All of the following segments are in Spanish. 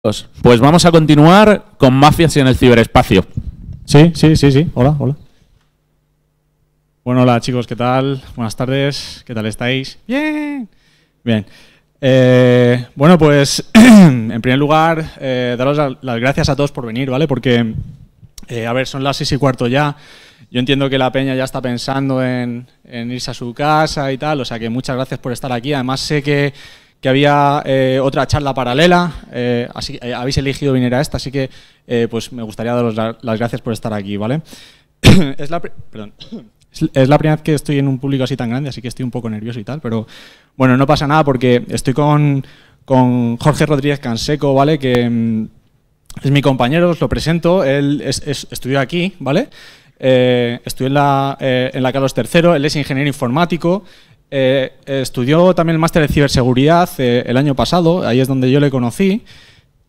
Pues, pues vamos a continuar con mafias en el ciberespacio. Sí, sí, sí, sí. Hola, hola. Bueno, hola chicos, ¿qué tal? Buenas tardes, ¿qué tal estáis? Bien. Bien. Eh, bueno, pues en primer lugar, eh, daros las gracias a todos por venir, ¿vale? Porque, eh, a ver, son las seis y cuarto ya. Yo entiendo que la peña ya está pensando en, en irse a su casa y tal, o sea que muchas gracias por estar aquí. Además sé que que había eh, otra charla paralela, eh, así eh, habéis elegido venir a esta, así que pues me gustaría daros las gracias por estar aquí, ¿vale? es, la primera vez que estoy en un público así tan grande, así que estoy un poco nervioso y tal, pero bueno, no pasa nada porque estoy con, Jorge Rodríguez Canseco, ¿vale? Que mm, es mi compañero, os lo presento, él es, estudió aquí, ¿vale? estudió en la, en la Carlos III, él es ingeniero informático, eh, eh, estudió también el máster de ciberseguridad eh, el año pasado, ahí es donde yo le conocí.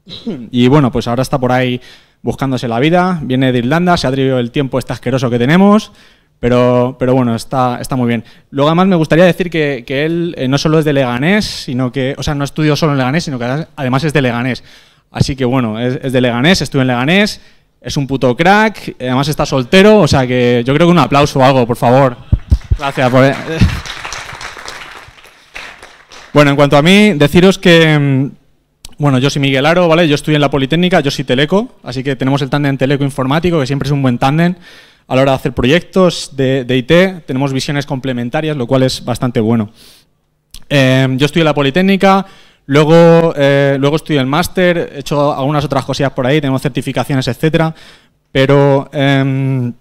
Y bueno, pues ahora está por ahí buscándose la vida, viene de Irlanda, se ha atrevido el tiempo este asqueroso que tenemos, pero, pero bueno, está, está muy bien. Luego además me gustaría decir que, él no solo es de Leganés, sino que, o sea, no estudió solo en Leganés, sino que además es de Leganés. Así que bueno, es, de Leganés, estudió en Leganés, es un puto crack, además está soltero, o sea que yo creo que un aplauso o algo, por favor. Gracias por... Bueno, en cuanto a mí, deciros que... Mm, bueno, yo soy Miguel Aro, ¿vale? Yo estoy en la Politécnica, yo soy Teleco, así que tenemos el tándem Teleco Informático, que siempre es un buen tándem a la hora de hacer proyectos de, IT. Tenemos visiones complementarias, lo cual es bastante bueno. Em, yo estoy en la Politécnica, luego, eh, luego el máster, he hecho algunas otras cosillas por ahí, tenemos certificaciones, etcétera, pero... Em,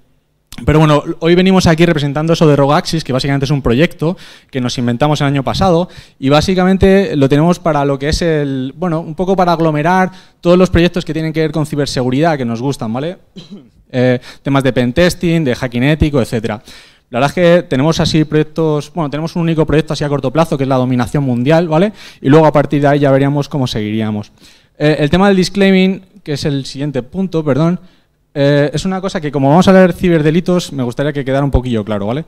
pero bueno, hoy venimos aquí representando eso de Rogaxis, que básicamente es un proyecto que nos inventamos el año pasado y básicamente lo tenemos para lo que es el, bueno, un poco para aglomerar todos los proyectos que tienen que ver con ciberseguridad que nos gustan, ¿vale? Eh, temas de pentesting, de hacking ético, etcétera. La verdad es que tenemos así proyectos, bueno, tenemos un único proyecto así a corto plazo, que es la dominación mundial, ¿vale? Y luego a partir de ahí ya veríamos cómo seguiríamos. Eh, el tema del disclaiming, que es el siguiente punto, perdón, eh, es una cosa que como vamos a leer ciberdelitos, me gustaría que quedara un poquillo claro, ¿vale?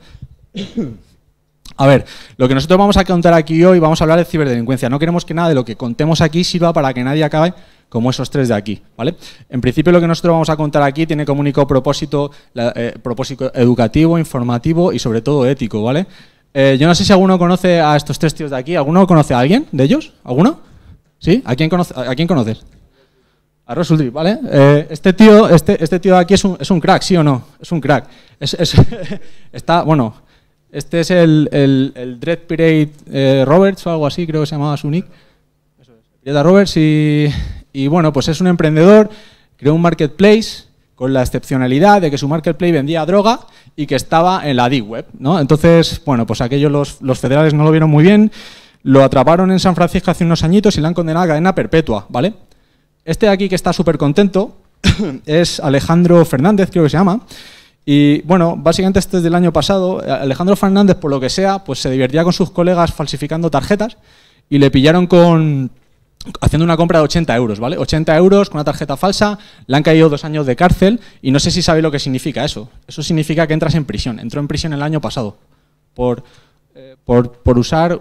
A ver, lo que nosotros vamos a contar aquí hoy, vamos a hablar de ciberdelincuencia. No queremos que nada de lo que contemos aquí sirva para que nadie acabe como esos tres de aquí, ¿vale? En principio lo que nosotros vamos a contar aquí tiene como único propósito, eh, propósito educativo, informativo y sobre todo ético, ¿vale? Eh, yo no sé si alguno conoce a estos tres tíos de aquí. ¿Alguno conoce a alguien de ellos? ¿Alguno? ¿Sí? ¿A quién, conoce, a quién conoces? Russell ¿vale? Eh, este tío, este, este tío de aquí es un, es un, crack, ¿sí o no? Es un crack. está, bueno, este es el, el, Dread Pirate eh, Roberts o algo así, creo que se llamaba su nick. Pirata Roberts y, bueno, pues es un emprendedor, creó un marketplace con la excepcionalidad de que su marketplace vendía droga y que estaba en la D-Web. ¿no? Entonces, bueno, pues aquellos los, los, federales no lo vieron muy bien, lo atraparon en San Francisco hace unos añitos y le han condenado a cadena perpetua, ¿vale? Este de aquí que está súper contento es Alejandro Fernández, creo que se llama. Y bueno, básicamente este es del año pasado. Alejandro Fernández, por lo que sea, pues se divertía con sus colegas falsificando tarjetas y le pillaron con haciendo una compra de 80 euros, ¿vale? 80 euros con una tarjeta falsa, le han caído dos años de cárcel y no sé si sabéis lo que significa eso. Eso significa que entras en prisión. Entró en prisión el año pasado por, eh, por, por usar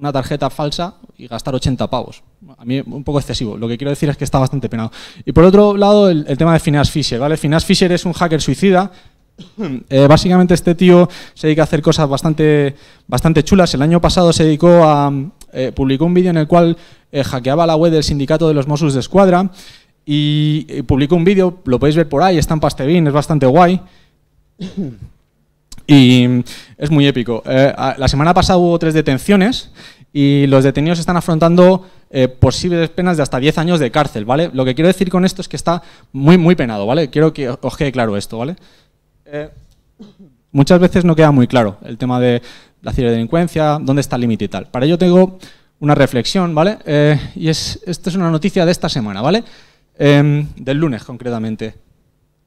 una tarjeta falsa y gastar 80 pavos. A mí un poco excesivo. Lo que quiero decir es que está bastante penado. Y por otro lado, el, tema de Finas Fisher. ¿vale? Finas Fisher es un hacker suicida eh, básicamente este tío se dedica a hacer cosas bastante, bastante chulas. El año pasado se dedicó a... Eh, publicó un vídeo en el cual eh, hackeaba la web del sindicato de los Mossos de Escuadra y, publicó un vídeo, lo podéis ver por ahí, está en Pastebin, es bastante guay. Y es muy épico. Eh, la semana pasada hubo tres detenciones y los detenidos están afrontando eh, posibles penas de hasta 10 años de cárcel, ¿vale? Lo que quiero decir con esto es que está muy, muy penado, ¿vale? Quiero que os quede claro esto, ¿vale? Eh, muchas veces no queda muy claro el tema de la ciberdelincuencia, dónde está el límite y tal. Para ello tengo una reflexión, ¿vale? y es, esta es una noticia de esta semana, ¿vale? Em, del lunes, concretamente.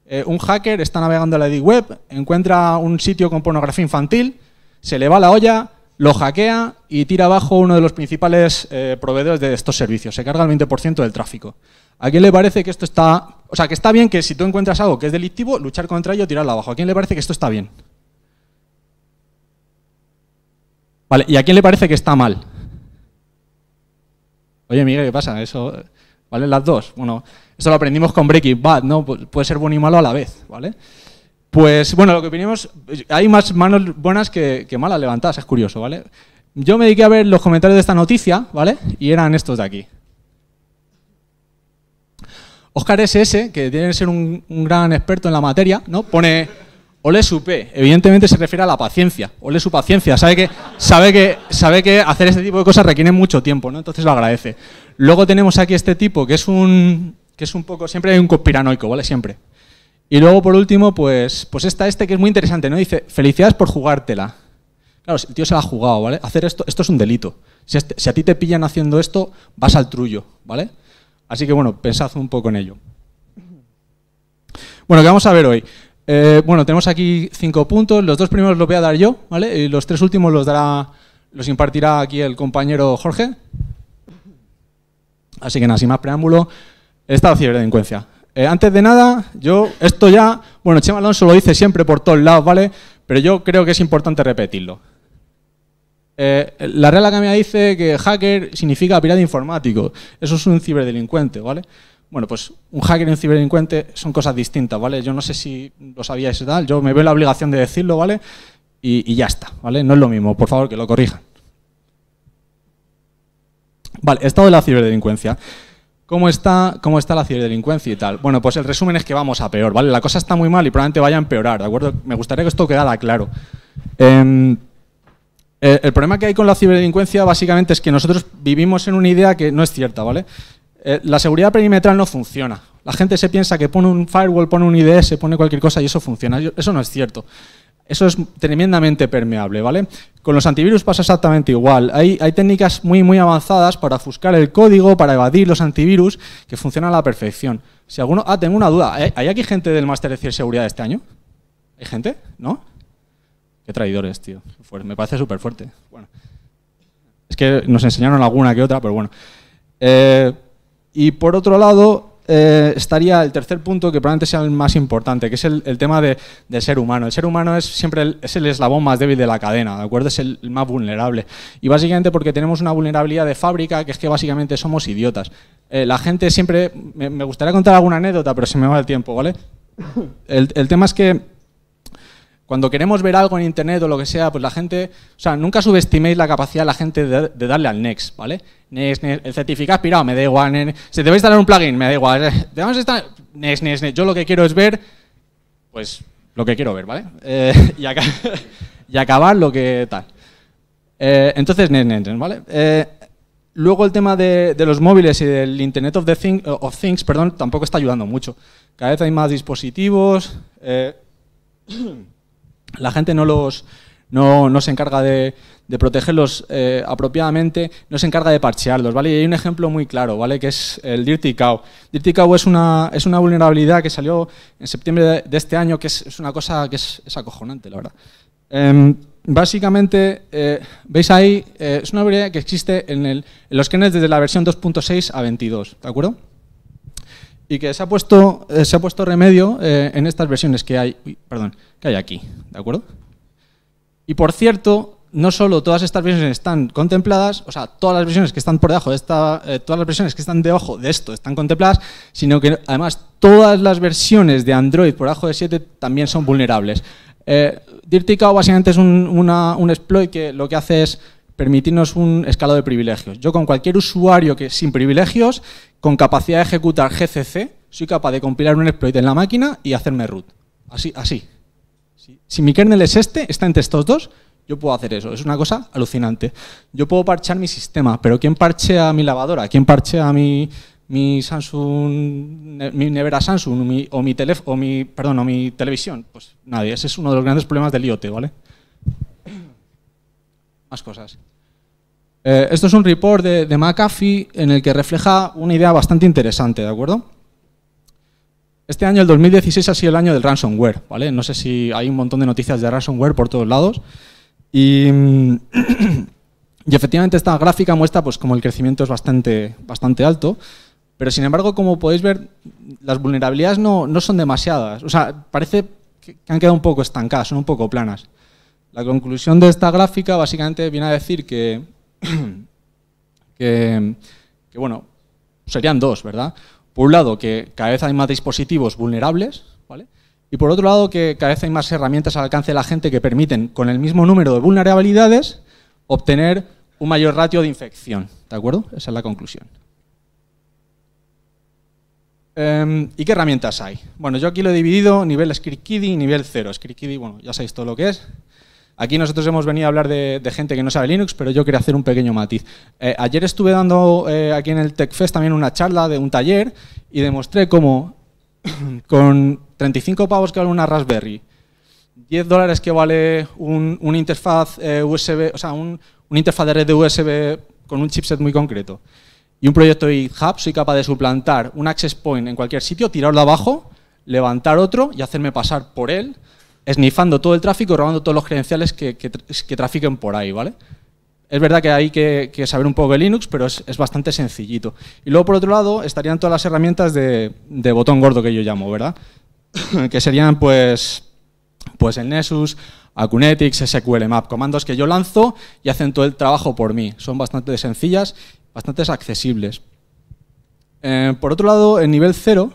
Eh, un hacker está navegando la Web, encuentra un sitio con pornografía infantil, se le va la olla, lo hackea y tira abajo uno de los principales eh, proveedores de estos servicios. Se carga el 20% del tráfico. ¿A quién le parece que esto está... O sea, que está bien que si tú encuentras algo que es delictivo, luchar contra ello, tirarlo abajo. ¿A quién le parece que esto está bien? Vale, ¿y a quién le parece que está mal? Oye, Miguel, ¿qué pasa? Eso... ¿vale? Las dos. Bueno, eso lo aprendimos con Breaking Bad, ¿no? puede ser bueno y malo a la vez, ¿vale? Pues bueno, lo que opinamos, hay más manos buenas que, malas levantadas, es curioso, ¿vale? Yo me dediqué a ver los comentarios de esta noticia, ¿vale? Y eran estos de aquí. Oscar SS, que tiene que ser un gran experto en la materia, ¿no? Pone... Ole su P, evidentemente se refiere a la paciencia. Ole su paciencia, sabe que, sabe que, sabe que hacer este tipo de cosas requiere mucho tiempo, ¿no? Entonces lo agradece. Luego tenemos aquí este tipo, que es un, que es un poco, siempre hay un conspiranoico, ¿vale? Siempre. Y luego, por último, pues, pues está este que es muy interesante, ¿no? Dice, felicidades por jugártela. Claro, el tío se la ha jugado, ¿vale? Hacer esto, esto es un delito. Este, si, a ti te pillan haciendo esto, vas al trullo, ¿vale? Así que bueno, pensad un poco en ello. Bueno, ¿qué vamos a ver hoy? Eh, bueno, tenemos aquí cinco puntos. Los dos primeros los voy a dar yo, ¿vale? Y los tres últimos los dará, los impartirá aquí el compañero Jorge. Así que nada, sin más preámbulo, Estado ciberdelincuencia. Eh, antes de nada, yo esto ya, bueno, Chema Alonso lo dice siempre por todos lados, ¿vale? Pero yo creo que es importante repetirlo. Eh, la que me dice que hacker significa pirata informático. Eso es un ciberdelincuente, ¿vale? Bueno, pues un hacker y un ciberdelincuente son cosas distintas, ¿vale? Yo no sé si lo sabíais y tal, yo me veo la obligación de decirlo, ¿vale? Y, ya está, ¿vale? No es lo mismo, por favor, que lo corrijan. Vale, estado de la ciberdelincuencia. ¿Cómo está, ¿Cómo está la ciberdelincuencia y tal? Bueno, pues el resumen es que vamos a peor, ¿vale? La cosa está muy mal y probablemente vaya a empeorar, ¿de acuerdo? Me gustaría que esto quedara claro. Em, eh, el problema que hay con la ciberdelincuencia básicamente es que nosotros vivimos en una idea que no es cierta, ¿vale? Eh, la seguridad perimetral no funciona. La gente se piensa que pone un firewall, pone un IDS, pone cualquier cosa y eso funciona. Eso no es cierto. Eso es tremendamente permeable, ¿vale? Con los antivirus pasa exactamente igual. Hay, técnicas muy, muy avanzadas para ofuscar el código, para evadir los antivirus, que funcionan a la perfección. Si alguno... Ah, tengo una duda. ¿Hay aquí gente del máster de ciberseguridad este año? ¿Hay gente? ¿No? Qué traidores, tío. Me parece súper fuerte. Bueno. Es que nos enseñaron alguna que otra, pero bueno. Eh, y por otro lado, eh, estaría el tercer punto que probablemente sea el más importante, que es el, tema de, del ser humano. El ser humano es siempre el, es el eslabón más débil de la cadena, ¿de acuerdo? Es el, más vulnerable. Y básicamente porque tenemos una vulnerabilidad de fábrica, que es que básicamente somos idiotas. Eh, la gente siempre... Me, me, gustaría contar alguna anécdota, pero se me va el tiempo, ¿vale? El, tema es que cuando queremos ver algo en internet o lo que sea, pues la gente, o sea, nunca subestiméis la capacidad de la gente de, darle al next, ¿vale? Next, next, el certificado aspirado, me da igual, si te voy a instalar un plugin, me da igual, te vamos a next, next, next, yo lo que quiero es ver, pues, lo que quiero ver, ¿vale? Eh, y, acabar lo que tal. Eh, entonces, next, next, ¿vale? Eh, luego el tema de, los móviles y del Internet of, the of Things perdón, tampoco está ayudando mucho. Cada vez hay más dispositivos. la gente no los... No, se encarga de, protegerlos eh, apropiadamente, no se encarga de parchearlos, ¿vale? Y hay un ejemplo muy claro, ¿vale? Que es el Dirty Cow. Dirty Cow es una, es una vulnerabilidad que salió en septiembre de, este año, que es, una cosa que es, acojonante, la verdad. Em, básicamente, eh, veis ahí, eh, es una vulnerabilidad que existe en, el, en los kernels desde la versión 2.6 a 22, ¿de acuerdo? y que se ha puesto, eh, se ha puesto remedio eh, en estas versiones que hay, perdón, que hay aquí, ¿de acuerdo? Y por cierto, no solo todas estas versiones están contempladas, o sea, todas las versiones que están por debajo de esta, eh, todas las versiones que están debajo de esto están contempladas, sino que además todas las versiones de Android por debajo de 7 también son vulnerables. Dirticao básicamente es un exploit que lo que hace es permitirnos un escalado de privilegios. Yo con cualquier usuario que sin privilegios, con capacidad de ejecutar GCC, soy capaz de compilar un exploit en la máquina y hacerme root. Así, así. Si mi kernel es este, está entre estos dos, yo puedo hacer eso. Es una cosa alucinante. Yo puedo parchear mi sistema, pero ¿quién parchea mi lavadora? ¿Quién parchea mi, mi Samsung, mi nevera Samsung o, mi o mi, perdón, o mi televisión? Pues nadie. Ese es uno de los grandes problemas del IoT, ¿vale? cosas. Eh, esto es un report de, McAfee en el que refleja una idea bastante interesante, ¿de acuerdo? Este año, el 2016, ha sido el año del ransomware, ¿vale? No sé si hay un montón de noticias de ransomware por todos lados. Mm, y, efectivamente esta gráfica muestra pues, como el crecimiento es bastante, bastante alto. Pero sin embargo, como podéis ver, las vulnerabilidades no, no son demasiadas. O sea, parece que han quedado un poco estancadas, son un poco planas. La conclusión de esta gráfica básicamente viene a decir que, bueno, serían dos, ¿verdad? Por un lado, que cada vez hay más dispositivos vulnerables, ¿vale? Y por otro lado, que cada vez hay más herramientas al alcance de la gente que permiten, con el mismo número de vulnerabilidades, obtener un mayor ratio de infección. ¿De acuerdo? Esa es la conclusión. Em, ¿Y qué herramientas hay? Bueno, yo aquí lo he dividido nivel script y nivel 0. Script bueno, ya sabéis todo lo que es. Aquí nosotros hemos venido a hablar de, gente que no sabe Linux, pero yo quería hacer un pequeño matiz. Eh, ayer estuve dando eh, aquí en el TechFest también una charla de un taller y demostré cómo con 35 pavos que vale una Raspberry, 10 dólares que vale un, una interfaz eh, USB, o sea, un, interfaz de red de USB con un chipset muy concreto y un proyecto de hub soy capaz de suplantar un access point en cualquier sitio, tirarlo abajo, levantar otro y hacerme pasar por él esnifando todo el tráfico, robando todos los credenciales que, que, trafiquen por ahí, ¿vale? Es verdad que hay que, saber un poco de Linux, pero es, bastante sencillito. Y luego, por otro lado, estarían todas las herramientas de, botón gordo que yo llamo, ¿verdad? que serían, pues, pues el Nessus, Acunetics, SQL Map, comandos que yo lanzo y hacen todo el trabajo por mí. Son bastante sencillas, bastante accesibles. Eh, por otro lado, en nivel cero...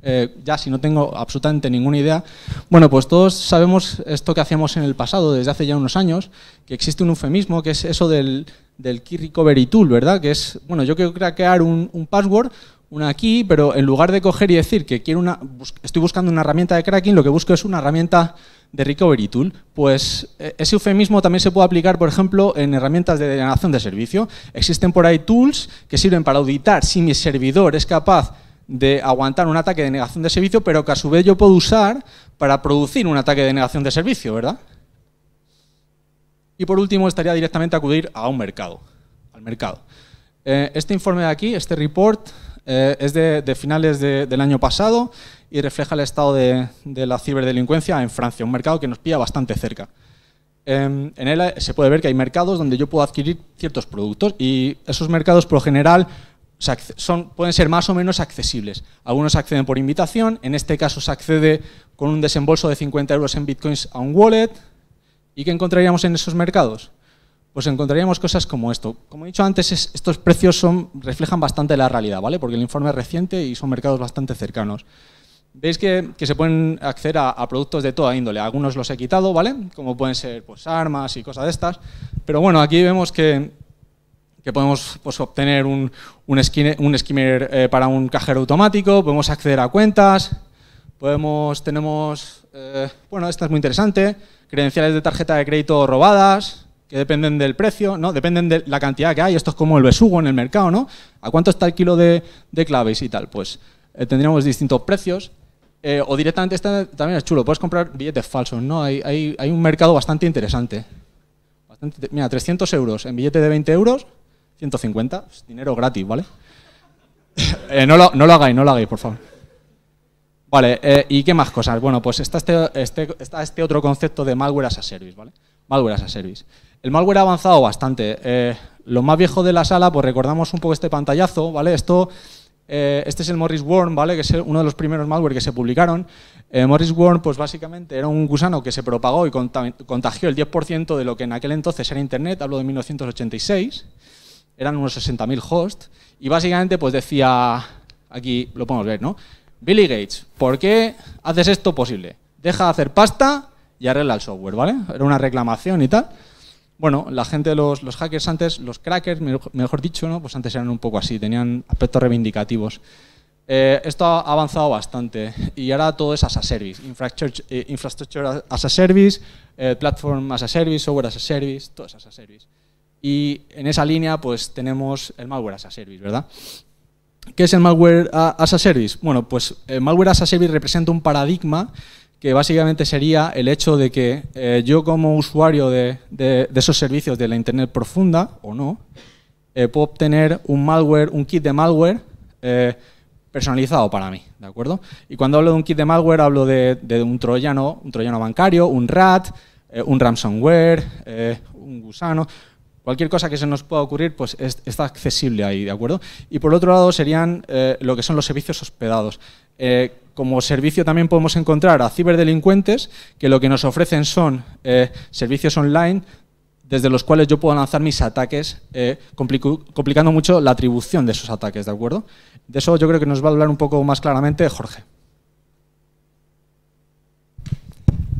Eh, ya si no tengo absolutamente ninguna idea, bueno, pues todos sabemos esto que hacíamos en el pasado, desde hace ya unos años, que existe un eufemismo, que es eso del, Key Recovery Tool, ¿verdad? Que es, bueno, yo quiero crear un, password, una key, pero en lugar de coger y decir que quiero una, estoy buscando una herramienta de cracking, lo que busco es una herramienta de recovery tool, pues e, ese eufemismo también se puede aplicar, por ejemplo, en herramientas de denegación de servicio. Existen por ahí tools que sirven para auditar si mi servidor es capaz de aguantar un ataque de negación de servicio, pero que a su vez yo puedo usar para producir un ataque de negación de servicio, ¿verdad? Y por último, estaría directamente acudir a un mercado, al mercado. Eh, este informe de aquí, este report, eh, es de, finales del año pasado y refleja el estado de, la ciberdelincuencia en Francia, un mercado que nos pilla bastante cerca. Em, en él se puede ver que hay mercados donde yo puedo adquirir ciertos productos y esos mercados por lo general pueden ser más o menos accesibles. Algunos acceden por invitación, en este caso se accede con un desembolso de 50 euros en bitcoins a un wallet. ¿Y qué encontraríamos en esos mercados? Pues encontraríamos cosas como esto. Como he dicho antes, estos precios reflejan bastante la realidad, ¿vale? Porque el informe es reciente y son mercados bastante cercanos. Veis que, se pueden acceder a, productos de toda índole. Algunos los he quitado, ¿vale? Como pueden ser pues, armas y cosas de estas. Pero bueno, aquí vemos que que podemos pues, obtener un, un, un skimmer eh, para un cajero automático, podemos acceder a cuentas, podemos, tenemos, eh, bueno, esta es muy interesante, credenciales de tarjeta de crédito robadas, que dependen del precio, ¿no? dependen de la cantidad que hay, esto es como el besugo en el mercado, ¿no? ¿A cuánto está el kilo de, claves y tal? Pues eh, tendríamos distintos precios. o directamente, este también es chulo, puedes comprar billetes falsos, ¿no? Hay, hay, un mercado bastante interesante. mira, 300 euros en billete de 20 euros 150, pues, dinero gratis, ¿vale? Eh, no, lo, hagáis, no lo hagáis, por favor. Vale, eh, ¿y qué más cosas? Bueno, pues está este, este, está este otro concepto de malware as a service, ¿vale? Malware as a service. El malware ha avanzado bastante. Eh, lo más viejo de la sala, pues recordamos un poco este pantallazo, ¿vale? Esto este es el Morris Worm, ¿vale? que es uno de los primeros malware que se publicaron. Morris Worm, pues básicamente era un gusano que se propagó y contagió el 10% de lo que en aquel entonces era Internet, hablo de 1986 eran unos 60.000 hosts, y básicamente pues decía, aquí lo podemos ver, ¿no? Billy Gates, ¿por qué haces esto posible? Deja de hacer pasta y arregla el software, ¿vale? Era una reclamación y tal. Bueno, la gente, los, hackers antes, los crackers, mejor dicho, ¿no? Pues antes eran un poco así, tenían aspectos reivindicativos. Eh, esto ha avanzado bastante y ahora todo es as a service, infrastructure, eh, infrastructure as a service, eh, platform as a service, software as a service, todo es as a service. Y en esa línea pues tenemos el malware as a service, ¿verdad? ¿Qué es el malware as a service? Bueno, pues el malware as a service representa un paradigma que básicamente sería el hecho de que eh, yo como usuario de, esos servicios de la Internet profunda, o no, eh, puedo obtener un malware, un kit de malware eh, personalizado para mí, ¿de acuerdo? Y cuando hablo de un kit de malware hablo de, un troyano un troyano bancario, un rat, un ransomware, un gusano, Cualquier cosa que se nos pueda ocurrir, pues está accesible ahí, ¿de acuerdo? Y por otro lado serían eh, lo que son los servicios hospedados. Eh, como servicio también podemos encontrar a ciberdelincuentes que lo que nos ofrecen son eh, servicios online desde los cuales yo puedo lanzar mis ataques, complicando mucho la atribución de esos ataques, ¿de acuerdo? De eso yo creo que nos va a hablar un poco más claramente Jorge.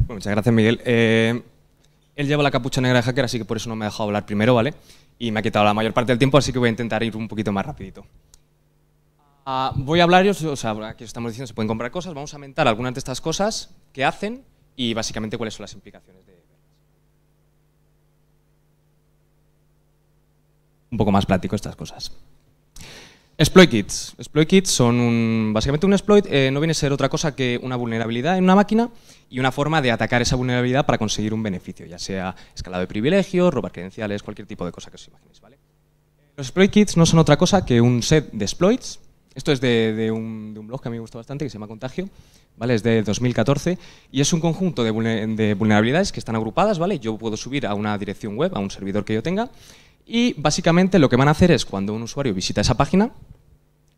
Pues muchas gracias, Miguel. Él lleva la capucha negra de hacker, así que por eso no me ha dejado hablar primero, ¿vale? Y me ha quitado la mayor parte del tiempo, así que voy a intentar ir un poquito más rapidito. Ah, voy a hablar, o sea, aquí estamos diciendo, se pueden comprar cosas, vamos a mentar algunas de estas cosas que hacen y básicamente cuáles son las implicaciones de Un poco más práctico estas cosas. Exploit Kits, son básicamente un exploit, eh, no viene a ser otra cosa que una vulnerabilidad en una máquina y una forma de atacar esa vulnerabilidad para conseguir un beneficio, ya sea escalado de privilegios, robar credenciales, cualquier tipo de cosa que os imaginéis. ¿vale? Los kits no son otra cosa que un set de exploits. Esto es de, un, blog que a mí me gustó bastante, que se llama Contagio, ¿vale? es de 2014, y es un conjunto de, vulnerabilidades que están agrupadas. ¿vale? Yo puedo subir a una dirección web, a un servidor que yo tenga, y básicamente lo que van a hacer es cuando un usuario visita esa página,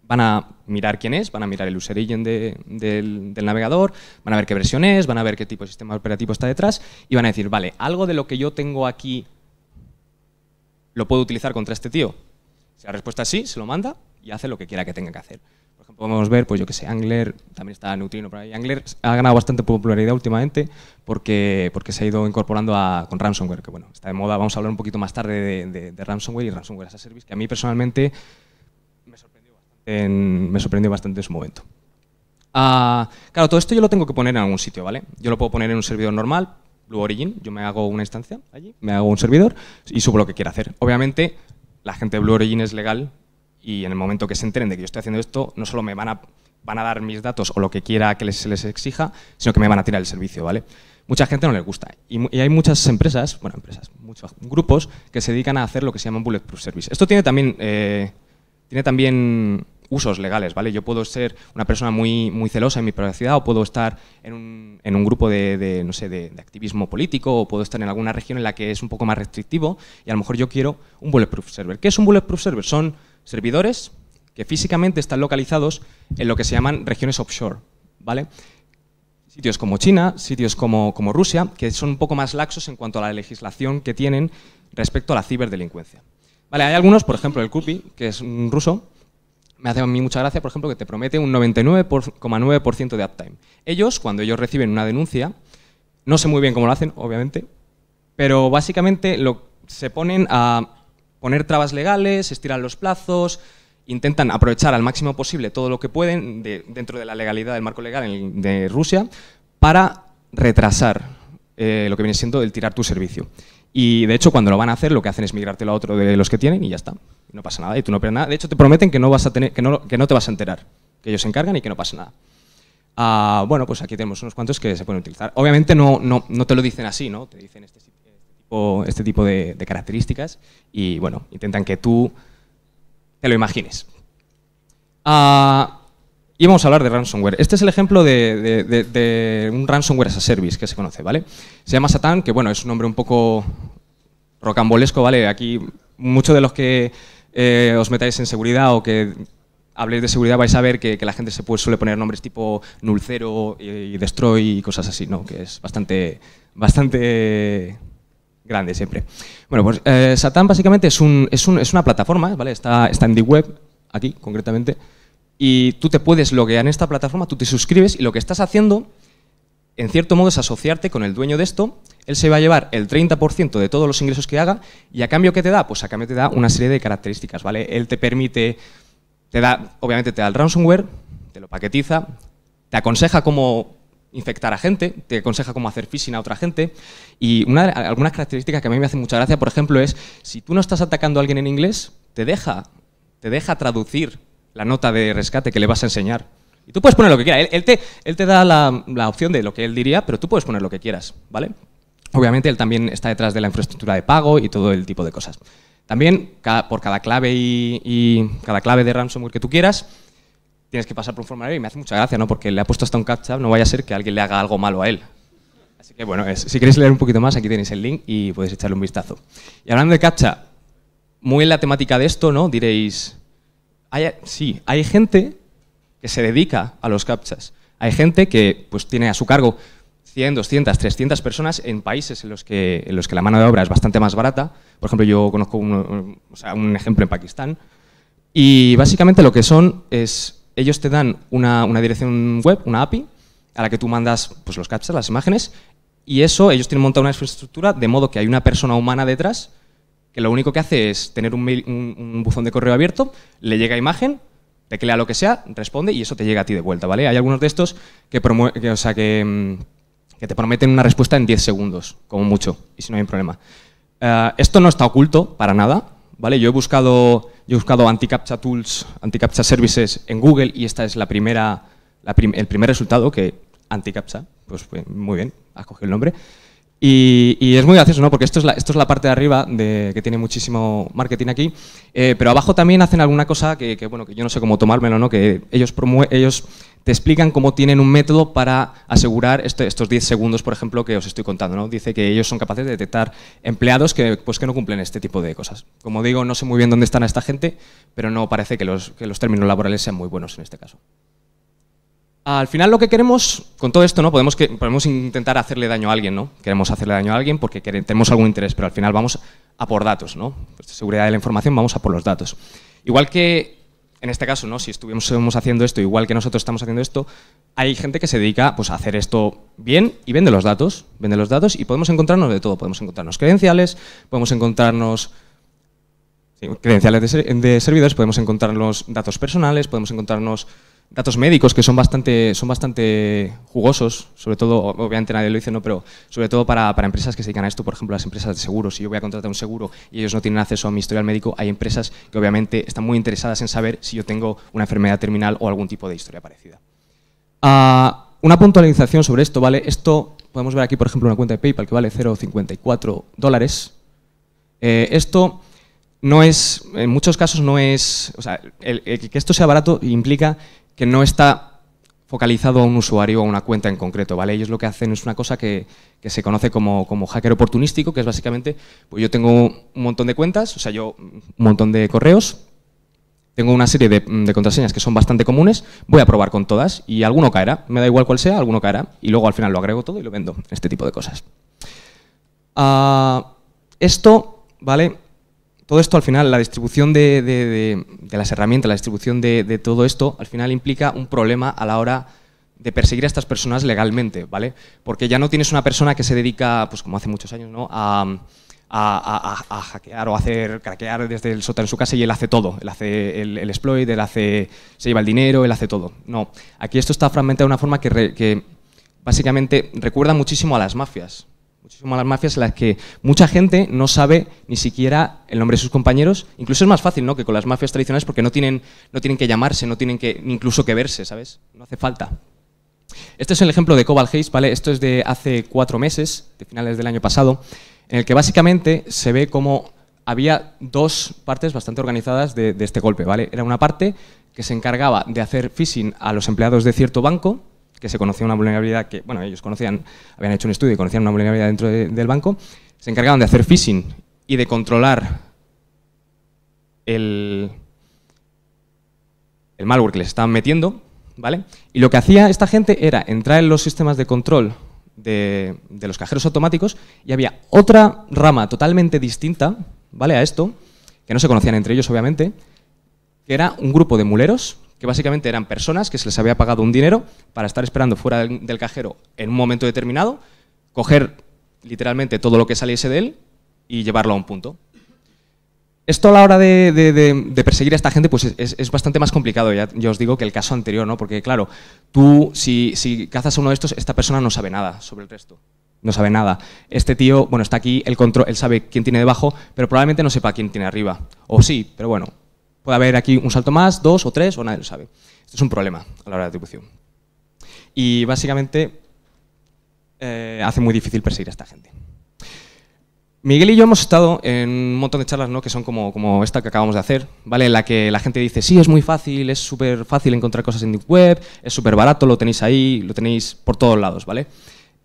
van a mirar quién es, van a mirar el user agent del, navegador, van a ver qué versión es, van a ver qué tipo de sistema operativo está detrás y van a decir, vale, algo de lo que yo tengo aquí lo puedo utilizar contra este tío. Si la respuesta es sí, se lo manda y hace lo que quiera que tenga que hacer podemos ver, pues yo que sé, Angler, también está Neutrino por ahí. Angler ha ganado bastante popularidad últimamente porque, porque se ha ido incorporando con ransomware, que bueno, está de moda. Vamos a hablar un poquito más tarde de, ransomware y ransomware as a service, que a mí personalmente me sorprendió bastante en, su momento. Ah, claro, todo esto yo lo tengo que poner en algún sitio, ¿vale? Yo lo puedo poner en un servidor normal, Blue Origin, yo me hago una instancia allí, me hago un servidor y subo lo que quiera hacer. Obviamente, la gente de Blue Origin es legal y en el momento que se enteren de que yo estoy haciendo esto, no solo me van a, van a dar mis datos o lo que quiera que se les exija, sino que me van a tirar el servicio, ¿vale? Mucha gente no les gusta. Y, hay muchas empresas, bueno, empresas, muchos grupos que se dedican a hacer lo que se llama un bulletproof service. Esto tiene también, eh, tiene también usos legales, ¿vale? Yo puedo ser una persona muy, muy celosa en mi privacidad o puedo estar en un, en un grupo de, no sé, de, de, activismo político o puedo estar en alguna región en la que es un poco más restrictivo y a lo mejor yo quiero un bulletproof server. ¿Qué es un bulletproof server? Son Servidores que físicamente están localizados en lo que se llaman regiones offshore, ¿vale? Sitios como China, sitios como, Rusia, que son un poco más laxos en cuanto a la legislación que tienen respecto a la ciberdelincuencia. Vale, hay algunos, por ejemplo, el Kupi, que es un ruso, me hace a mí mucha gracia, por ejemplo, que te promete un 99,9% de uptime. Ellos, cuando ellos reciben una denuncia, no sé muy bien cómo lo hacen, obviamente, pero básicamente se ponen a poner trabas legales, estiran los plazos, intentan aprovechar al máximo posible todo lo que pueden dentro de la legalidad del marco legal de Rusia para retrasar eh, lo que viene siendo el tirar tu servicio. Y de hecho, cuando lo van a hacer, lo que hacen es migrarte a otro de los que tienen y ya está. No pasa nada y tú no pierdes nada. De hecho, te prometen que no, vas a tener, que no, te vas a enterar, que ellos se encargan y que no pasa nada. Ah, bueno, pues aquí tenemos unos cuantos que se pueden utilizar. Obviamente no, te lo dicen así, ¿no? Te dicen este sitio o este tipo de, características y bueno, intentan que tú te lo imagines. Ah, y vamos a hablar de ransomware. Este es el ejemplo de, un ransomware as a service que se conoce, ¿vale? Se llama Satan, que bueno, es un nombre un poco rocambolesco, ¿vale? Aquí muchos de los que eh, os metáis en seguridad o que habléis de seguridad vais a ver que, la gente se suele poner nombres tipo Nulzero y, y destroy y cosas así, ¿no? Que es bastante, bastante Grande siempre. Bueno, pues eh, Satán básicamente es, una plataforma, ¿vale? Está, está en the web, aquí concretamente, y tú te puedes loguear en esta plataforma, tú te suscribes y lo que estás haciendo, en cierto modo, es asociarte con el dueño de esto. Él se va a llevar el 30% de todos los ingresos que haga y a cambio, ¿qué te da? Pues a cambio te da una serie de características, ¿vale? Él te permite, te da, obviamente te da el ransomware, te lo paquetiza, te aconseja cómo infectar a gente, te aconseja cómo hacer phishing a otra gente. Y una, algunas características que a mí me hacen mucha gracia, por ejemplo, es si tú no estás atacando a alguien en inglés, te deja, te deja traducir la nota de rescate que le vas a enseñar. Y tú puedes poner lo que quieras. Él, te, él te, da la, opción de lo que él diría, pero tú puedes poner lo que quieras, ¿vale? Obviamente él también está detrás de la infraestructura de pago y todo el tipo de cosas. También, por cada clave y, cada clave de ransomware que tú quieras, tienes que pasar por un formulario y me hace mucha gracia, ¿no? Porque le ha puesto hasta un captcha, no vaya a ser que alguien le haga algo malo a él. Así que bueno, si queréis leer un poquito más, aquí tenéis el link y podéis echarle un vistazo. Y hablando de captcha, muy en la temática de esto, ¿no? Diréis, sí, hay gente que se dedica a los captchas. Hay gente que pues, tiene a su cargo 100, 200, 300 personas en países en los, que, los que la mano de obra es bastante más barata. Por ejemplo, yo conozco un, un ejemplo en Pakistán. Y básicamente lo que son es ellos te dan una, dirección web, una API, a la que tú mandas pues, los captchas, las imágenes, y eso ellos tienen montada una infraestructura de modo que hay una persona humana detrás que lo único que hace es tener un, buzón de correo abierto, le llega imagen, teclea lo que sea, responde y eso te llega a ti de vuelta, ¿vale? Hay algunos de estos que, que, o sea, mm, que, te prometen una respuesta en 10 segundos, como mucho, y si no hay un problema. Eh, esto no está oculto para nada, ¿vale? Yo he buscado, yo he buscado anti-captcha tools, anti-captcha services en Google y esta es la primera, el primer resultado que anti-captcha, pues, pues muy bien, has cogido el nombre. Y, es muy gracioso, ¿no? Porque esto es la, esto es la parte de arriba de, que tiene muchísimo marketing aquí. Eh, pero abajo también hacen alguna cosa que, bueno, que yo no sé cómo tomármelo, ¿no? Que ellos, ellos te explican cómo tienen un método para asegurar este, estos 10 segundos, por ejemplo, que os estoy contando. ¿no? Dice que ellos son capaces de detectar empleados que, pues, que no cumplen este tipo de cosas. Como digo, no sé muy bien dónde están esta gente, pero no parece que los, los términos laborales sean muy buenos en este caso. Al final lo que queremos, con todo esto, ¿no? Podemos, que, podemos intentar hacerle daño a alguien, ¿no? Queremos hacerle daño a alguien porque tenemos algún interés, pero al final vamos a por datos, ¿no? Pues, seguridad de la información, vamos a por los datos. Igual que en este caso, ¿no? si estuviésemos haciendo esto igual que nosotros estamos haciendo esto, hay gente que se dedica pues, a hacer esto bien y vende los datos, vende los datos y podemos encontrarnos de todo. Podemos encontrarnos credenciales, podemos encontrarnos credenciales de, de, servidores, podemos encontrarnos datos personales, podemos encontrarnos datos médicos que son bastante, son bastante jugosos, sobre todo, obviamente nadie lo dice, ¿no? pero sobre todo para, empresas que se dedican a esto, por ejemplo, las empresas de seguros. Si yo voy a contratar un seguro y ellos no tienen acceso a mi historial médico, hay empresas que obviamente están muy interesadas en saber si yo tengo una enfermedad terminal o algún tipo de historia parecida. Ah, una puntualización sobre esto, ¿vale? Esto podemos ver aquí, por ejemplo, una cuenta de PayPal que vale 0,54 dólares. Eh, esto no es, en muchos casos no es, o sea, el que esto sea barato implica que no está focalizado a un usuario o a una cuenta en concreto, ¿vale? Ellos lo que hacen es una cosa que, se conoce como, como, hacker oportunístico, que es básicamente, pues yo tengo un montón de cuentas, o sea, yo un montón de correos, tengo una serie de, contraseñas que son bastante comunes, voy a probar con todas y alguno caerá, me da igual cuál sea, alguno caerá y luego al final lo agrego todo y lo vendo, este tipo de cosas. Ah, esto, ¿vale? todo esto al final, la distribución de, las herramientas, la distribución de, todo esto, al final implica un problema a la hora de perseguir a estas personas legalmente, ¿vale? Porque ya no tienes una persona que se dedica, pues como hace muchos años, ¿no? A, a, hackear o hacer craquear desde el sótano en su casa y él hace todo. Él hace el, exploit, él hace, se lleva el dinero, él hace todo. No, aquí esto está fragmentado de una forma que básicamente recuerda muchísimo a las mafias muchísimo malas las mafias en las que mucha gente no sabe ni siquiera el nombre de sus compañeros. Incluso es más fácil ¿no? que con las mafias tradicionales porque no tienen, no tienen que llamarse, no tienen que incluso que verse, ¿sabes? No hace falta. Este es el ejemplo de Cobalt Haze, ¿vale? Esto es de hace cuatro meses, de finales del año pasado, en el que básicamente se ve como había dos partes bastante organizadas de este golpe, ¿vale? Era una parte que se encargaba de hacer phishing a los empleados de cierto banco que se conocía una vulnerabilidad que, bueno, ellos conocían, habían hecho un estudio y conocían una vulnerabilidad dentro del banco, se encargaban de hacer phishing y de controlar el, el malware que les estaban metiendo, ¿vale? Y lo que hacía esta gente era entrar en los sistemas de control de, de, los cajeros automáticos y había otra rama totalmente distinta, ¿vale? A esto, que no se conocían entre ellos, obviamente, que era un grupo de muleros que básicamente eran personas que se les había pagado un dinero para estar esperando fuera del, cajero en un momento determinado, coger literalmente todo lo que saliese de él y llevarlo a un punto. Esto a la hora de, perseguir a esta gente pues es, bastante más complicado, ya, os digo, que el caso anterior, ¿no? Porque claro, tú si, cazas a uno de estos, esta persona no sabe nada sobre el resto. No sabe nada. Este tío, bueno, está aquí, el control, él sabe quién tiene debajo, pero probablemente no sepa quién tiene arriba. O sí, pero bueno, va a haber aquí un salto más, dos o tres, o nadie lo sabe. Esto es un problema a la hora de atribución. Y básicamente eh, hace muy difícil perseguir a esta gente. Miguel y yo hemos estado en un montón de charlas ¿no? que son como, esta que acabamos de hacer, ¿vale? en la que la gente dice, sí, es muy fácil, es súper fácil encontrar cosas en Deep Web, es súper barato, lo tenéis ahí, lo tenéis por todos lados. ¿vale?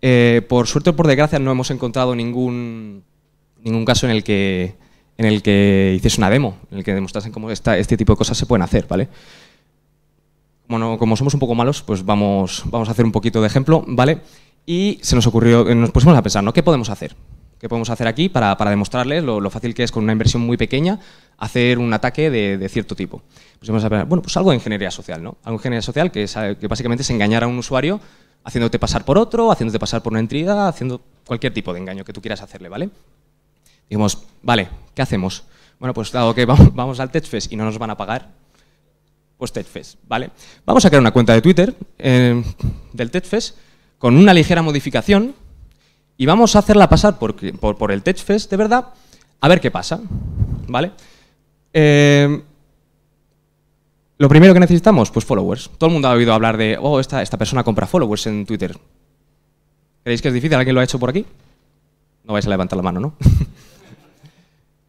Eh, por suerte o por desgracia no hemos encontrado ningún, ningún caso en el que en el que hiciese una demo, en el que demostrasen cómo este tipo de cosas se pueden hacer, ¿vale? Como, como somos un poco malos, pues vamos, a hacer un poquito de ejemplo, ¿vale? Y se nos ocurrió, eh, nos pusimos a pensar, ¿no? ¿Qué podemos hacer? ¿Qué podemos hacer aquí para, demostrarles lo, fácil que es con una inversión muy pequeña hacer un ataque de, cierto tipo? Pusimos bueno, pues algo de ingeniería social, ¿no? Algo de ingeniería social que, es, eh, que básicamente es engañar a un usuario haciéndote pasar por otro, haciéndote pasar por una entidad, haciendo cualquier tipo de engaño que tú quieras hacerle, ¿vale? Dijimos, vale, ¿qué hacemos? Bueno, pues dado que vamos al TechFest y no nos van a pagar, pues TechFest, ¿vale? Vamos a crear una cuenta de Twitter eh, del TechFest con una ligera modificación y vamos a hacerla pasar por, por, el TechFest de verdad a ver qué pasa, ¿vale? Eh, lo primero que necesitamos, pues followers. Todo el mundo ha oído hablar de, oh, esta, esta persona compra followers en Twitter. ¿Creéis que es difícil? ¿Alguien lo ha hecho por aquí? No vais a levantar la mano, ¿no?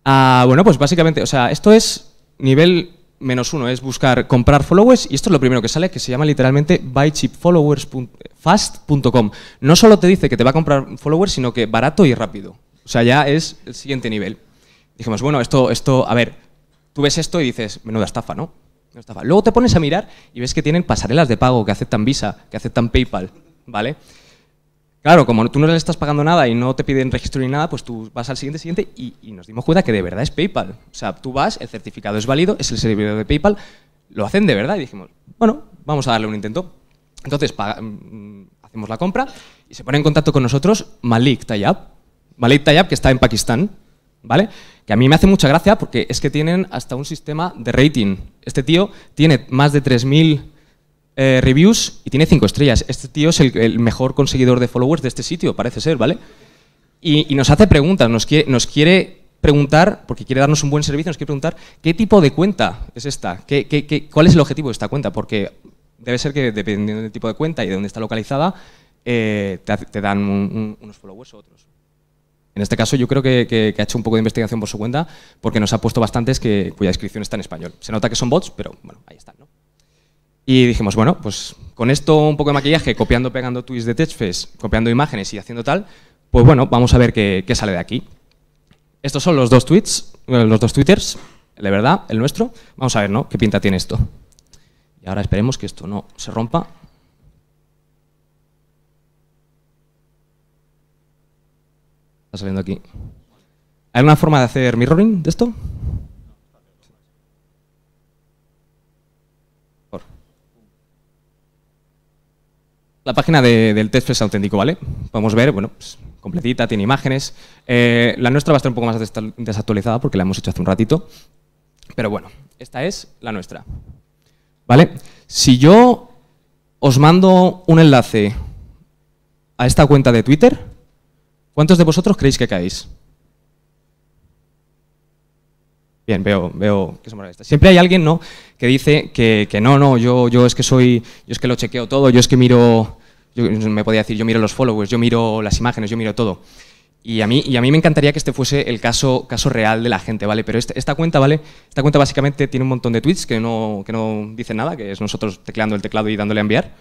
Ah, bueno, pues básicamente, o sea, esto es nivel menos uno, es buscar comprar followers y esto es lo primero que sale, que se llama literalmente buycheapfollowers.fast.com. No solo te dice que te va a comprar followers, sino que barato y rápido. O sea, ya es el siguiente nivel. Dijimos, bueno, esto, esto, a ver, tú ves esto y dices, menuda estafa, ¿no? Menuda estafa. Luego te pones a mirar y ves que tienen pasarelas de pago, que aceptan Visa, que aceptan PayPal, ¿vale? Claro, como tú no le estás pagando nada y no te piden registro ni nada, pues tú vas al siguiente, siguiente y, nos dimos cuenta que de verdad es PayPal. O sea, tú vas, el certificado es válido, es el servidor de PayPal, lo hacen de verdad y dijimos, bueno, vamos a darle un intento. Entonces mm, hacemos la compra y se pone en contacto con nosotros Malik Tayab. Malik Tayab, que está en Pakistán, ¿vale? Que a mí me hace mucha gracia porque es que tienen hasta un sistema de rating. Este tío tiene más de 3.000 eh, reviews y tiene cinco estrellas. Este tío es el, mejor conseguidor de followers de este sitio, parece ser, ¿vale? Y, nos hace preguntas, nos quiere, preguntar, porque quiere darnos un buen servicio, nos quiere preguntar qué tipo de cuenta es esta, ¿Qué, cuál es el objetivo de esta cuenta, porque debe ser que dependiendo del tipo de cuenta y de dónde está localizada, eh, te, dan unos followers o otros. En este caso yo creo que, ha hecho un poco de investigación por su cuenta porque nos ha puesto bastantes que, cuya descripción está en español. Se nota que son bots, pero bueno, ahí está, ¿no? Y dijimos, bueno, pues con esto un poco de maquillaje, copiando, pegando tweets de TechFest, copiando imágenes y haciendo tal, pues bueno, vamos a ver qué, sale de aquí. Estos son los dos tweets, los dos twitters, de verdad, el nuestro. Vamos a ver, ¿no? ¿Qué pinta tiene esto? Y ahora esperemos que esto no se rompa. Está saliendo aquí. ¿Hay una forma de hacer mirroring de esto? la página del test es auténtico, ¿vale? Podemos ver, bueno, pues, completita, tiene imágenes. Eh, la nuestra va a estar un poco más desactualizada porque la hemos hecho hace un ratito. Pero bueno, esta es la nuestra. ¿Vale? Si yo os mando un enlace a esta cuenta de Twitter, ¿cuántos de vosotros creéis que caéis? Bien, veo, veo este. Siempre hay alguien, ¿no?, que dice que, no, no, yo, yo es que soy, yo es que lo chequeo todo, yo es que miro, me podía decir, yo miro los followers, yo miro las imágenes, yo miro todo. Y a mí, y a mí me encantaría que este fuese el caso, caso real de la gente, ¿vale? Pero este, esta, cuenta, ¿vale? Esta cuenta básicamente tiene un montón de tweets que no, que no dicen nada, que es nosotros tecleando el teclado y dándole enviar.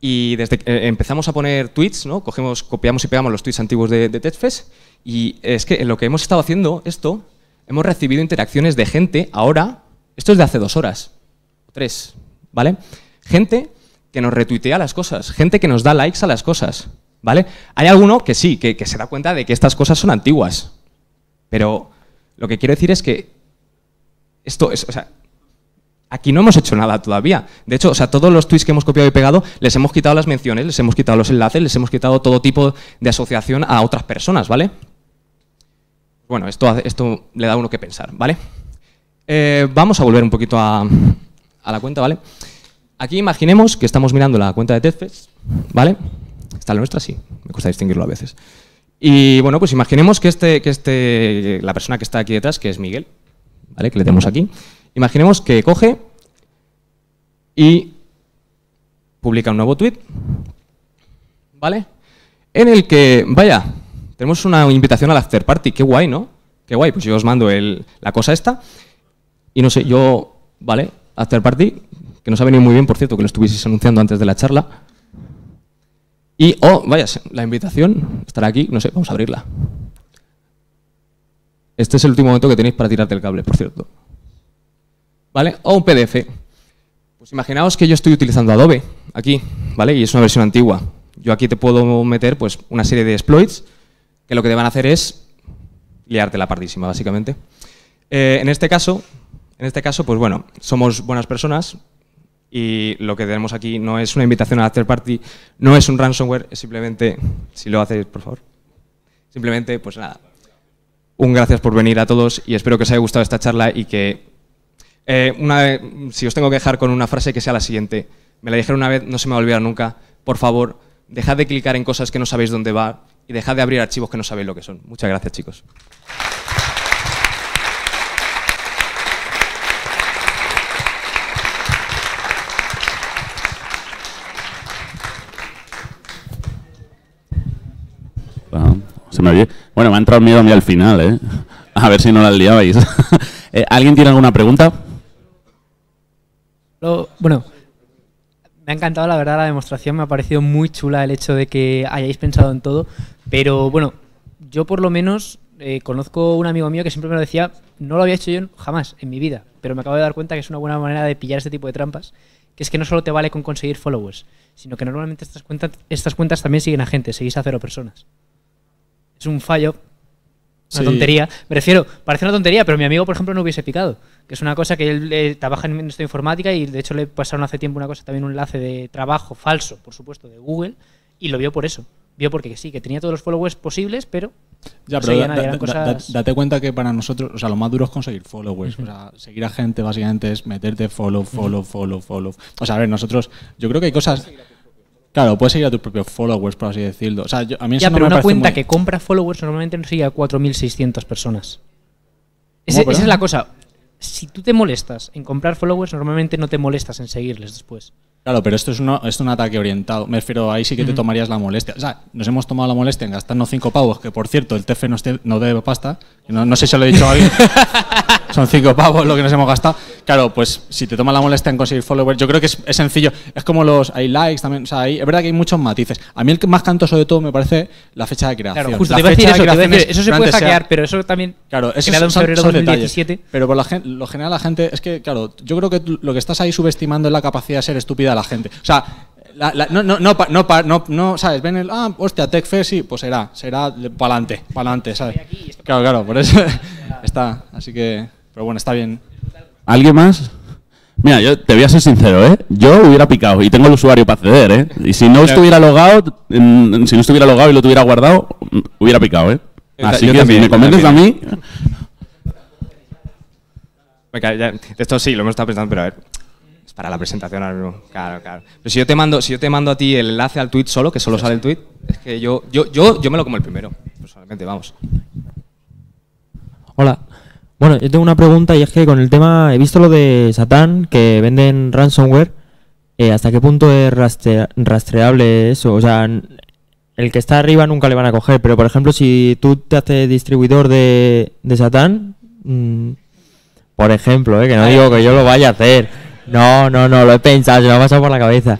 Y desde eh, empezamos a poner tweets, ¿no? Cogemos, copiamos y pegamos los tweets antiguos de, de TechFest. Y es que lo que hemos estado haciendo esto hemos recibido interacciones de gente ahora, esto es de hace dos horas, tres, ¿vale? Gente que nos retuitea las cosas, gente que nos da likes a las cosas, ¿vale? Hay alguno que sí, que, se da cuenta de que estas cosas son antiguas, pero lo que quiero decir es que esto es, o sea, aquí no hemos hecho nada todavía. De hecho, o sea, todos los tweets que hemos copiado y pegado, les hemos quitado las menciones, les hemos quitado los enlaces, les hemos quitado todo tipo de asociación a otras personas, ¿vale? Bueno, esto, esto le da a uno que pensar, ¿vale? Eh, vamos a volver un poquito a, la cuenta, ¿vale? Aquí imaginemos que estamos mirando la cuenta de TEDFest, ¿vale? Está la nuestra, sí, me cuesta distinguirlo a veces. Y bueno, pues imaginemos que, este, que este, la persona que está aquí detrás, que es Miguel, ¿vale? Que le tenemos aquí. Imaginemos que coge y publica un nuevo tweet, ¿vale? En el que, vaya, tenemos una invitación al after party, qué guay, ¿no? Qué guay, pues yo os mando la cosa esta. Y no sé, yo, vale, after party, que nos ha venido muy bien, por cierto, que lo estuvieseis anunciando antes de la charla. Y, oh, vaya, la invitación estará aquí, no sé, vamos a abrirla. Este es el último momento que tenéis para tirarte el cable, por cierto. ¿Vale? O oh, un PDF. Pues imaginaos que yo estoy utilizando Adobe aquí, ¿vale? Y es una versión antigua. Yo aquí te puedo meter pues, una serie de exploits que lo que te van a hacer es liarte la partísima, básicamente. Eh, en este caso, en este caso, pues bueno, somos buenas personas y lo que tenemos aquí no es una invitación a after party, no es un ransomware, es simplemente, si lo hacéis, por favor, simplemente, pues nada, un gracias por venir a todos y espero que os haya gustado esta charla y que, eh, una, si os tengo que dejar con una frase que sea la siguiente, me la dijeron una vez, no se me va a olvidar nunca, por favor, dejad de clicar en cosas que no sabéis dónde va y dejad de abrir archivos que no sabéis lo que son. Muchas gracias, chicos. Ah, bueno, me ha entrado miedo a mí al final, ¿eh? A ver si no la liabais. Eh, ¿Alguien tiene alguna pregunta? bueno, me ha encantado la verdad la demostración, me ha parecido muy chula el hecho de que hayáis pensado en todo, pero bueno, yo por lo menos eh, conozco un amigo mío que siempre me decía, no lo había hecho yo jamás en mi vida, pero me acabo de dar cuenta que es una buena manera de pillar este tipo de trampas, que es que no solo te vale con conseguir followers, sino que normalmente estas cuentas, estas cuentas también siguen a gente, seguís a cero personas. Es un fallo una tontería. Me refiero, parece una tontería, pero mi amigo, por ejemplo, no hubiese picado. Que es una cosa que él eh, trabaja en nuestra informática y de hecho le pasaron hace tiempo una cosa, también un enlace de trabajo falso, por supuesto, de Google, y lo vio por eso. Vio porque sí, que tenía todos los followers posibles, pero. Ya, pero date cuenta que para nosotros, o sea, lo más duro es conseguir followers. O sea, seguir a gente básicamente es meterte follow, follow, follow, follow. O sea, a ver, nosotros, yo creo que hay cosas. Claro, puedes seguir a tus propios followers, por así decirlo. O sea, a mí ya, pero una cuenta que compra followers normalmente no sigue a 4.600 personas. esa es la cosa. Si tú te molestas en comprar followers, normalmente no te molestas en seguirles después. Claro, pero esto es, un ataque orientado. Me refiero, ahí sí que te tomarías la molestia. O sea, nos hemos tomado la molestia en gastarnos cinco pavos, que por cierto, el TF no te, debe pasta. No, sé si lo he dicho a alguien. Son cinco pavos lo que nos hemos gastado. Claro, pues si te tomas la molestia en conseguir followers, yo creo que es, sencillo. Es como los. Hay likes también. O sea, es verdad que hay muchos matices. A mí el más cantoso de todo me parece la fecha de creación. Claro, justo la te eso. se puede hackear, pero eso también. Claro, eso creado en febrero pero por lo general, la gente. Es que, claro, yo creo que lo que estás ahí subestimando es la capacidad de ser estúpida la gente. O sea, no, no, no, no, no, ¿sabes? Ven el, ah, hostia, TechFest, sí, pues será, será para adelante ¿sabes? Claro, claro, por eso está, así que, pero bueno, está bien. ¿Alguien más? Mira, yo te voy a ser sincero, ¿eh? Yo hubiera picado y tengo el usuario para acceder, ¿eh? Y si no estuviera logado, si no estuviera logado y lo tuviera guardado, hubiera picado, ¿eh? Así que si me convences a mí... Esto sí, lo hemos estado pensando, pero a ver, para la presentación ahora Claro, claro. Pero si yo te mando, si yo te mando a ti el enlace al tweet solo, que solo sale el tweet, es que yo, yo, yo, yo me lo como el primero, personalmente, vamos. Hola. Bueno, yo tengo una pregunta y es que con el tema, he visto lo de Satán, que venden ransomware. Eh, ¿Hasta qué punto es rastre rastreable eso? O sea, el que está arriba nunca le van a coger, pero por ejemplo, si tú te haces distribuidor de, de Satán, mm, por ejemplo, eh, que no digo que yo lo vaya a hacer. No, no, no, lo he pensado, se me ha pasado por la cabeza.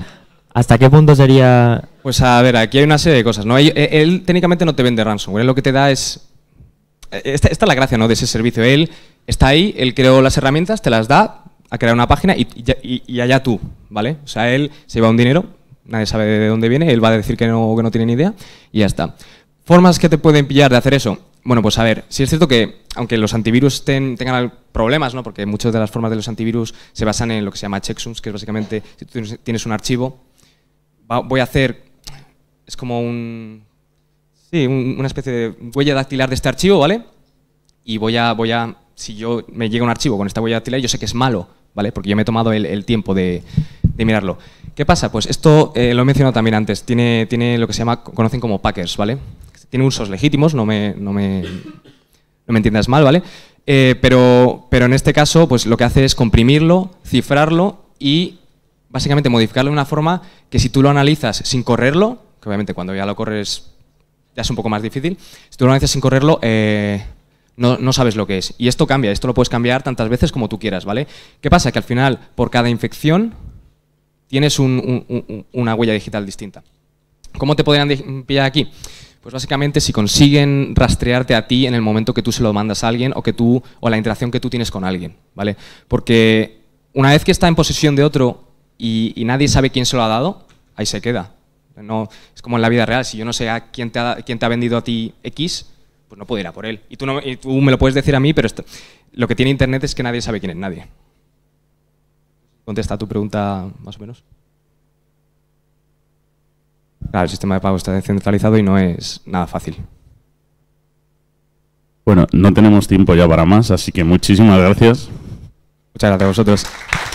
¿Hasta qué punto sería...? Pues a ver, aquí hay una serie de cosas, ¿no? Eh, él, técnicamente no te vende ransomware, lo que te da es... Eh, esta, es la gracia, ¿no?, de ese servicio. Él está ahí, él creó las herramientas, te las da, a crear una página y, allá tú, ¿vale? O sea, él se lleva un dinero, nadie sabe de dónde viene, él va a decir que no, que no tiene ni idea y ya está. Formas que te pueden pillar de hacer eso. Bueno, pues a ver, si es cierto que aunque los antivirus tengan problemas, ¿no? porque muchas de las formas de los antivirus se basan en lo que se llama checksums, que es básicamente si tú tienes un archivo, voy a hacer, es como un, sí, una especie de huella dactilar de este archivo, ¿vale? Y voy a, voy a, si yo me llega un archivo con esta huella dactilar, yo sé que es malo, ¿vale? Porque yo me he tomado el, tiempo de, mirarlo. ¿Qué pasa? Pues esto, eh, lo he mencionado también antes, tiene, tiene lo que se llama, conocen como packers, ¿vale? tiene usos legítimos, no me, no me, entiendas mal, ¿vale? Eh, pero, pero en este caso, pues lo que hace es comprimirlo, cifrarlo y básicamente modificarlo de una forma que si tú lo analizas sin correrlo, que obviamente cuando ya lo corres ya es un poco más difícil, si tú lo analizas sin correrlo, eh, no, sabes lo que es. Y esto cambia, esto lo puedes cambiar tantas veces como tú quieras, ¿vale? ¿Qué pasa? Que al final, por cada infección, tienes una huella digital distinta. ¿Cómo te podrían pillar aquí? Pues básicamente si consiguen rastrearte a ti en el momento que tú se lo mandas a alguien o que tú o la interacción que tú tienes con alguien, ¿vale? Porque una vez que está en posesión de otro y, nadie sabe quién se lo ha dado, ahí se queda. No, es como en la vida real, si yo no sé a quién te ha, te ha vendido a ti X, pues no puedo ir a por él. Y tú, no, me lo puedes decir a mí, pero esto, lo que tiene Internet es que nadie sabe quién es nadie. Contesta tu pregunta más o menos. Claro, el sistema de pago está descentralizado y no es nada fácil. Bueno, no tenemos tiempo ya para más, así que muchísimas gracias. Muchas gracias a vosotros.